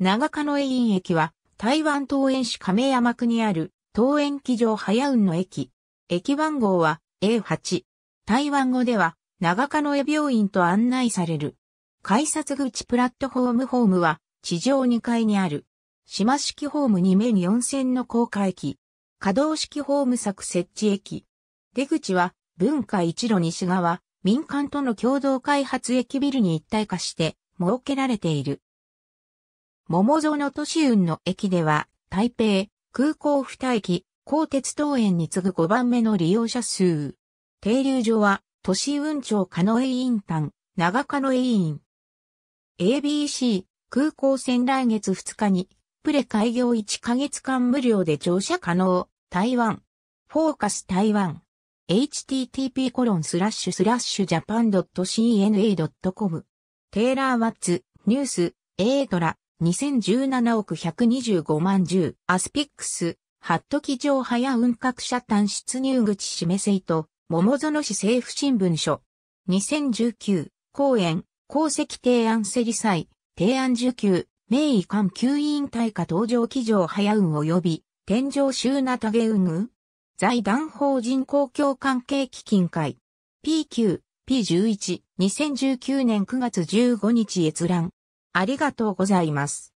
長鹿野園駅は、台湾桃園市亀山区にある、桃園機場早雲の駅。駅番号は A8。台湾語では、長鹿野江病院と案内される。改札口プラットフォームホームは、地上2階にある。島式ホーム2面4線の高架駅。可動式ホーム作設置駅。出口は、文化一路西側、民間との共同開発駅ビルに一体化して、設けられている。桃園都市運の駅では、台北、空港二駅、高鉄東園に次ぐ5番目の利用者数。停留所は、都市運庁カノエインタン、長カノエイン。ABC、空港線来月2日に、プレ開業1ヶ月間無料で乗車可能、台湾。フォーカス台湾。http コロンスラッシュスラッシュジャパン .cna.com テイラー・ワッツ、ニュース、エードラ、2017億125万10、アスピックス、ハット機上早運格遮断出入口示せいと、桃園市政府新聞書。2019、公演、功績提案せり祭、提案受給、名医官級委員対下登場機上早運及び、天井州なたげ運具財団法人公共関係基金会。p q P11、2019年9月15日閲覧。ありがとうございます。